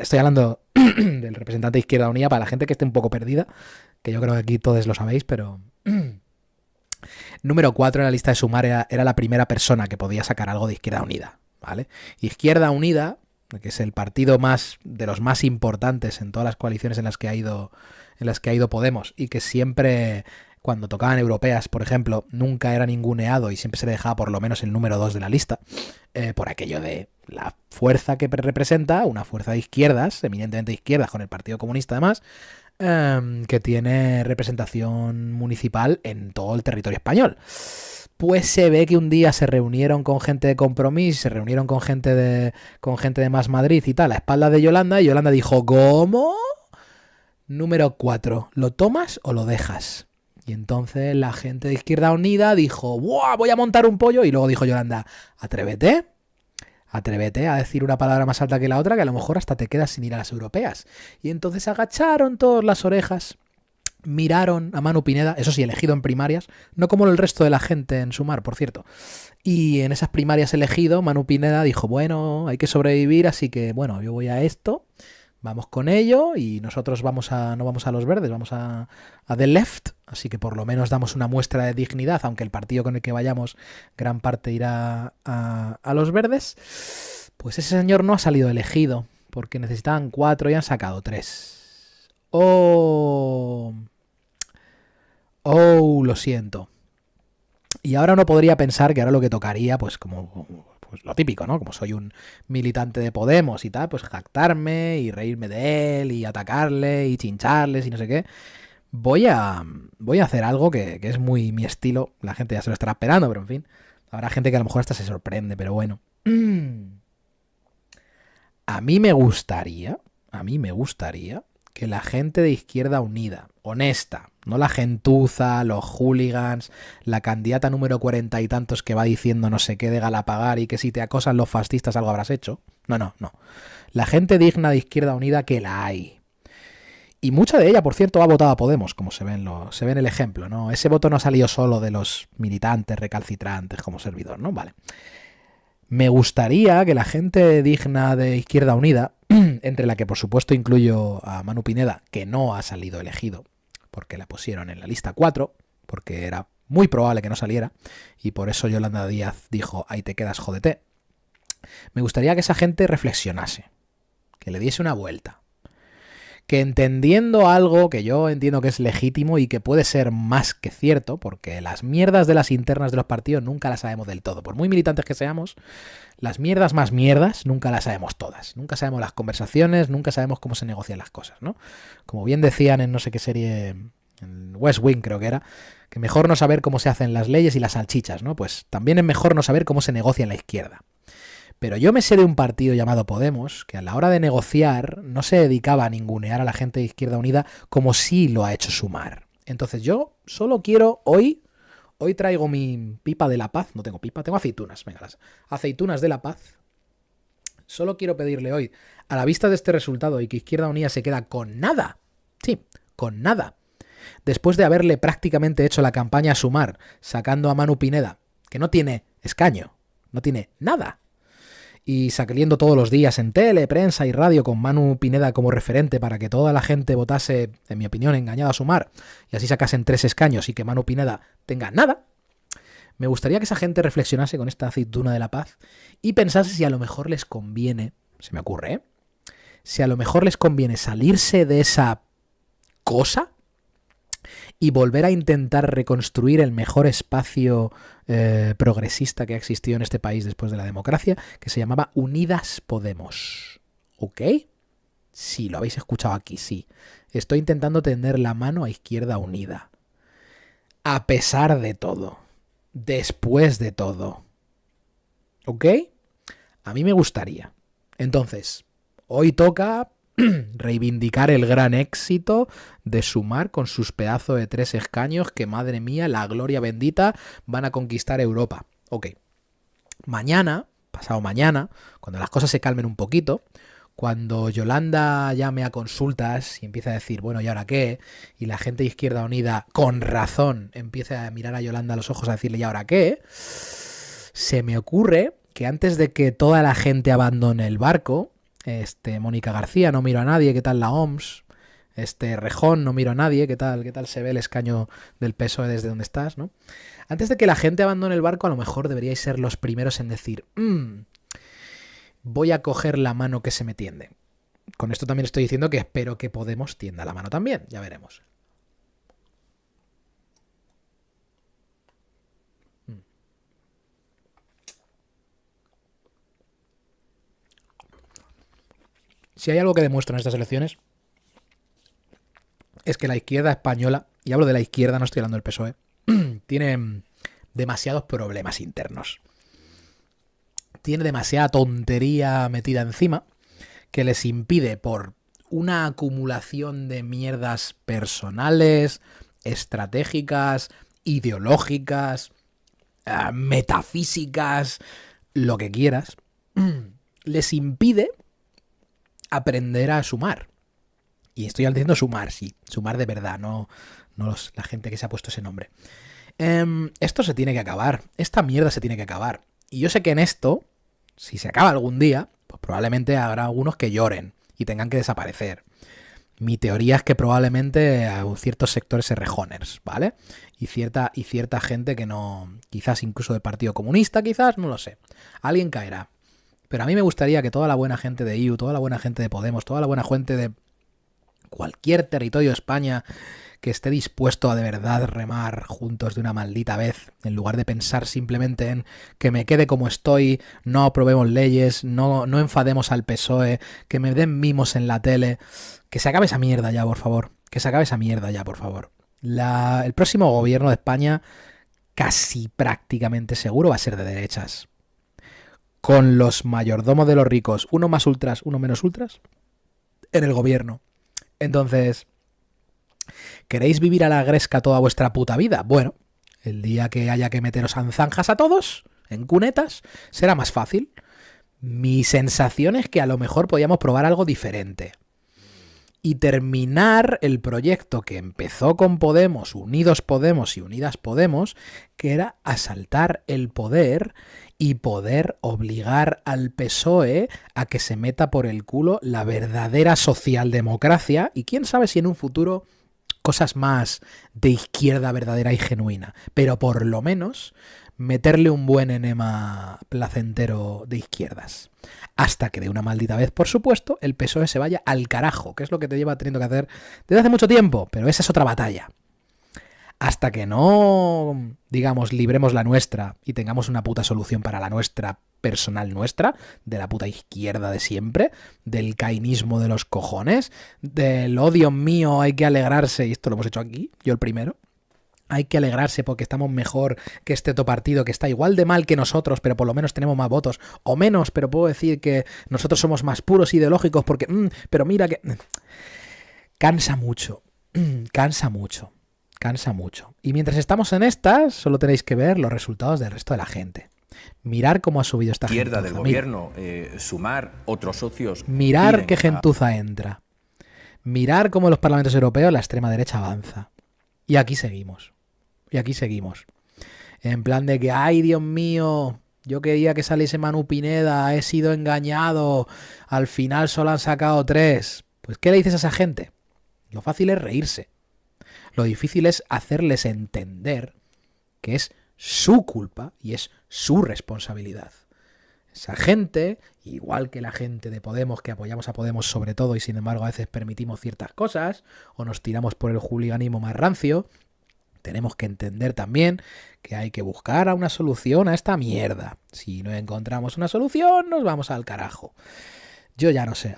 estoy hablando del representante de Izquierda Unida para la gente que esté un poco perdida, que yo creo que aquí todos lo sabéis, pero... Número 4 en la lista de Sumar era, era, la primera persona que podía sacar algo de Izquierda Unida, ¿vale? Izquierda Unida, que es el partido más de los más importantes en todas las coaliciones en las que ha ido en las que ha ido Podemos y que siempre cuando tocaban europeas, por ejemplo, nunca era ninguneado y siempre se le dejaba por lo menos el número 2 de la lista, eh, por aquello de la fuerza que representa, una fuerza de izquierdas, eminentemente izquierdas, con el Partido Comunista además, em, que tiene representación municipal en todo el territorio español. Pues se ve que un día se reunieron con gente de compromiso, se reunieron con gente de, con gente de Más Madrid y tal, a espalda de Yolanda, y Yolanda dijo, ¿cómo? Número 4, ¿lo tomas o lo dejas? Y entonces la gente de Izquierda Unida dijo, ¡buah! Voy a montar un pollo. Y luego dijo Yolanda, atrévete, atrévete a decir una palabra más alta que la otra, que a lo mejor hasta te quedas sin ir a las europeas. Y entonces agacharon todas las orejas, miraron a Manu Pineda, eso sí, elegido en primarias, no como el resto de la gente en Sumar, por cierto. Y en esas primarias elegido, Manu Pineda dijo, bueno, hay que sobrevivir, así que bueno, yo voy a esto Vamos con ello y nosotros vamos a, no vamos a los verdes, vamos a, The Left, así que por lo menos damos una muestra de dignidad, aunque el partido con el que vayamos gran parte irá a, los verdes. Pues ese señor no ha salido elegido, porque necesitaban cuatro y han sacado tres. ¡Oh! ¡Oh! Lo siento. Y ahora no podría pensar que ahora lo que tocaría, pues como pues, lo típico, ¿no? Como soy un militante de Podemos y tal, pues jactarme y reírme de él y atacarle y chincharles y no sé qué. Voy a, voy a hacer algo que, que es muy mi estilo. La gente ya se lo estará esperando, pero en fin. Habrá gente que a lo mejor hasta se sorprende, pero bueno. A mí me gustaría, a mí me gustaría que la gente de Izquierda Unida, honesta, no la gentuza, los hooligans, la candidata número cuarenta y tantos que va diciendo no sé qué de Galapagar y que si te acosan los fascistas algo habrás hecho. No, no, no. La gente digna de Izquierda Unida que la hay. Y mucha de ella, por cierto, ha votado a Podemos, como se ve en, lo, se ve el ejemplo, ¿no? Ese voto no ha salido solo de los militantes recalcitrantes como servidor, ¿no? Vale. Me gustaría que la gente digna de Izquierda Unida, entre la que por supuesto incluyo a Manu Pineda, que no ha salido elegido, porque la pusieron en la lista 4, porque era muy probable que no saliera, y por eso Yolanda Díaz dijo, ahí te quedas, jodete. Me gustaría que esa gente reflexionase, que le diese una vuelta, que entendiendo algo que yo entiendo que es legítimo y que puede ser más que cierto, porque las mierdas de las internas de los partidos nunca las sabemos del todo, por muy militantes que seamos, las mierdas más mierdas nunca las sabemos todas, nunca sabemos las conversaciones, nunca sabemos cómo se negocian las cosas, ¿no? Como bien decían en no sé qué serie, en West Wing creo que era, que mejor no saber cómo se hacen las leyes y las salchichas, ¿no? Pues también es mejor no saber cómo se negocia en la izquierda. Pero yo me sé de un partido llamado Podemos que a la hora de negociar no se dedicaba a ningunear a la gente de Izquierda Unida como sí lo ha hecho Sumar. Entonces yo solo quiero hoy, hoy traigo mi pipa de la paz, no tengo pipa, tengo aceitunas, venga, las aceitunas de la paz. Solo quiero pedirle hoy, a la vista de este resultado y que Izquierda Unida se queda con nada, sí, con nada, después de haberle prácticamente hecho la campaña a Sumar, sacando a Manu Pineda, que no tiene escaño, no tiene nada, y saliendo todos los días en tele, prensa y radio con Manu Pineda como referente para que toda la gente votase, en mi opinión, engañada a sumar y así sacasen tres escaños y que Manu Pineda tenga nada, me gustaría que esa gente reflexionase con esta aceituna de la paz y pensase si a lo mejor les conviene, se me ocurre, ¿eh? si a lo mejor les conviene salirse de esa cosa y volver a intentar reconstruir el mejor espacio eh, progresista que ha existido en este país después de la democracia, que se llamaba Unidas Podemos. ¿Ok? Sí, lo habéis escuchado aquí, sí. Estoy intentando tender la mano a Izquierda Unida. A pesar de todo. Después de todo. ¿Ok? A mí me gustaría. Entonces, hoy toca reivindicar el gran éxito de sumar con sus pedazos de tres escaños que, madre mía, la gloria bendita, van a conquistar Europa. Ok. Mañana, pasado mañana, cuando las cosas se calmen un poquito, cuando Yolanda llame a consultas y empieza a decir, bueno, ¿y ahora qué? Y la gente de Izquierda Unida, con razón, empieza a mirar a Yolanda a los ojos a decirle, ¿y ahora qué? Se me ocurre que antes de que toda la gente abandone el barco, este, Mónica García, no miro a nadie, ¿qué tal la OMS? Este, Rejón, no miro a nadie, ¿qué tal, qué tal se ve el escaño del peso e desde donde estás, ¿no? Antes de que la gente abandone el barco, a lo mejor deberíais ser los primeros en decir, mm, voy a coger la mano que se me tiende. Con esto también estoy diciendo que espero que Podemos tienda la mano también, ya veremos. Si hay algo que demuestran estas elecciones, es que la izquierda española, y hablo de la izquierda, no estoy hablando del PSOE, tiene demasiados problemas internos. Tiene demasiada tontería metida encima que les impide por una acumulación de mierdas personales, estratégicas, ideológicas, eh, metafísicas, lo que quieras, les impide aprender a sumar. Y estoy diciendo sumar, sí, sumar de verdad, no, no la gente que se ha puesto ese nombre. Em, esto se tiene que acabar, esta mierda se tiene que acabar. Y yo sé que en esto, si se acaba algún día, pues probablemente habrá algunos que lloren y tengan que desaparecer. Mi teoría es que probablemente a ciertos sectores se rejoners, ¿vale? Y cierta, y cierta gente que no, quizás incluso del Partido Comunista, quizás, no lo sé. Alguien caerá. Pero a mí me gustaría que toda la buena gente de IU, toda la buena gente de Podemos, toda la buena gente de cualquier territorio de España que esté dispuesto a de verdad remar juntos de una maldita vez, en lugar de pensar simplemente en que me quede como estoy, no aprobemos leyes, no, no enfademos al PSOE, que me den mimos en la tele, que se acabe esa mierda ya, por favor, que se acabe esa mierda ya, por favor. el próximo gobierno de España casi prácticamente seguro va a ser de derechas con los mayordomos de los ricos, uno más ultras, uno menos ultras, en el gobierno. Entonces, ¿queréis vivir a la gresca toda vuestra puta vida? Bueno, el día que haya que meteros en zanjas a todos, en cunetas, será más fácil. Mi sensación es que a lo mejor podíamos probar algo diferente y terminar el proyecto que empezó con Podemos, Unidos Podemos y Unidas Podemos, que era asaltar el poder y poder obligar al PSOE a que se meta por el culo la verdadera socialdemocracia y quién sabe si en un futuro cosas más de izquierda verdadera y genuina, pero por lo menos meterle un buen enema placentero de izquierdas. Hasta que de una maldita vez, por supuesto, el PSOE se vaya al carajo, que es lo que te lleva teniendo que hacer desde hace mucho tiempo, pero esa es otra batalla. Hasta que no, digamos, libremos la nuestra y tengamos una puta solución para la nuestra personal nuestra, de la puta izquierda de siempre, del cainismo de los cojones, del odio mío, hay que alegrarse, y esto lo hemos hecho aquí, yo el primero, hay que alegrarse porque estamos mejor que este otro partido que está igual de mal que nosotros, pero por lo menos tenemos más votos, o menos, pero puedo decir que nosotros somos más puros ideológicos porque, mm, pero mira que... Mm, cansa mucho, mm, cansa mucho, cansa mucho. Y mientras estamos en estas, solo tenéis que ver los resultados del resto de la gente. Mirar cómo ha subido esta izquierda del gobierno, eh, sumar otros socios. Mirar qué gentuza entra. Mirar cómo los parlamentos europeos la extrema derecha avanza. Y aquí seguimos. Y aquí seguimos. En plan de que, ay Dios mío, yo quería que saliese Manu Pineda, he sido engañado, al final solo han sacado tres. Pues ¿qué le dices a esa gente? Lo fácil es reírse. Lo difícil es hacerles entender que es su culpa y es su responsabilidad. Esa gente, igual que la gente de Podemos, que apoyamos a Podemos sobre todo y sin embargo a veces permitimos ciertas cosas, o nos tiramos por el juliganismo más rancio, tenemos que entender también que hay que buscar una solución a esta mierda. Si no encontramos una solución, nos vamos al carajo. Yo ya no sé.